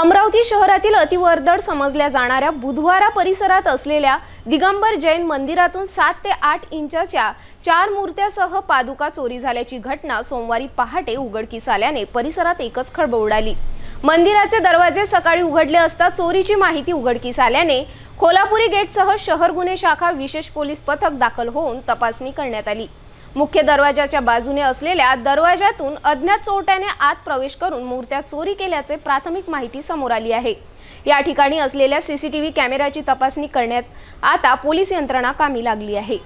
अमरावती शहरातील अतिवर्दळ समजल्या जाणाऱ्या बुधवारा परिसरात असलेल्या दिगंबर जैन मंदिरातून सात ते आठ इंचाच्या चार मूर्त्यासह पादुका चोरी झाल्याची घटना सोमवारी पहाटे उघडकीस आल्याने परिसरात एकच खळबळ उडाली मंदिराचे दरवाजे सकाळी उघडले असता चोरीची माहिती उघडकीस आल्याने खोलापुरी गेटसह शहर गुन्हे शाखा विशेष पोलीस पथक दाखल होऊन तपासणी करण्यात आली मुख्य दरवाजाच्या बाजूने असलेल्या दरवाजातून अज्ञात चोरट्याने आत प्रवेश करून मूर्त्या चोरी केल्याचे प्राथमिक माहिती समोर आली आहे या ठिकाणी असलेल्या सीसीटीव्ही कॅमेऱ्याची तपासणी करण्यात आता पोलीस यंत्रणा कामी लागली आहे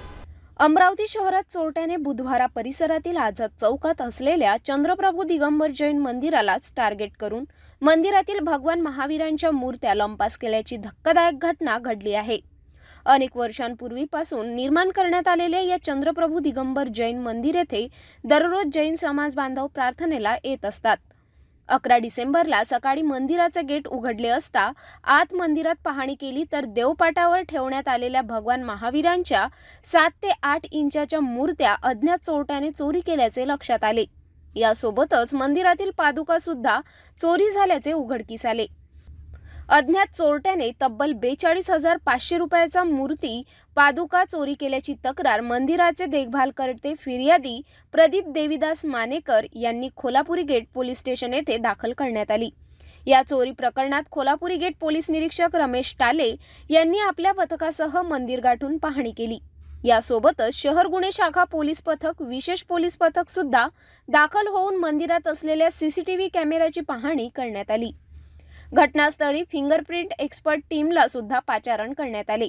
अमरावती शहरात चोरट्याने बुधवारा परिसरातील आझाद चौकात असलेल्या चंद्रप्रभू दिगंबर जैन मंदिरालाच टार्गेट करून मंदिरातील भगवान महावीरांच्या मूर्त्या लंपास केल्याची धक्कादायक घटना घडली आहे अनेक वर्षांपूर्वीपासून निर्माण करण्यात आलेले या चंद्रप्रभू दिगंबर जैन मंदिर येथे दररोज जैन समाज बांधव प्रार्थनेला येत असतात अकरा डिसेंबरला सकाळी मंदिराचे गेट उघडले असता आत मंदिरात पाहणी केली तर देवपाटावर ठेवण्यात आलेल्या भगवान महावीरांच्या सात ते आठ इंचाच्या मूर्त्या अज्ञात चोरट्याने चोरी केल्याचे लक्षात आले यासोबतच मंदिरातील पादुका सुद्धा चोरी झाल्याचे उघडकीस आले अज्ञात चोरट्याने तब्बल बेचाळीस हजार पाचशे रुपयाचा मूर्ती पादुका चोरी केल्याची तक्रार मंदिराचे देखभाल करते फिर्यादी प्रदीप देवीदास मानेकर यांनी खोलापुरी गेट पोलीस स्टेशन येथे दाखल करण्यात आली या चोरी प्रकरणात खोलापुरी गेट पोलीस निरीक्षक रमेश टाले यांनी आपल्या पथकासह मंदिर गाठून पाहणी केली यासोबतच शहर गुन्हे शाखा पोलीस पथक विशेष पोलीस पथक सुद्धा दाखल होऊन मंदिरात असलेल्या सीसीटीव्ही कॅमेऱ्याची पाहणी करण्यात आली घटनास्थळी फिंगरप्रिंट एक्सपर्ट टीमला सुद्धा पाचारण करण्यात आले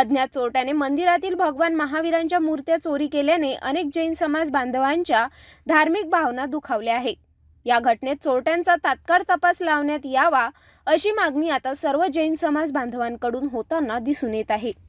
अज्ञात चोरट्याने मंदिरातील भगवान महावीरांच्या मूर्त्या चोरी केल्याने अनेक जैन समाज बांधवांच्या धार्मिक भावना दुखावल्या आहेत या घटनेत चोरट्यांचा तात्काळ तपास लावण्यात यावा अशी मागणी आता सर्व जैन समाज बांधवांकडून होताना दिसून येत आहे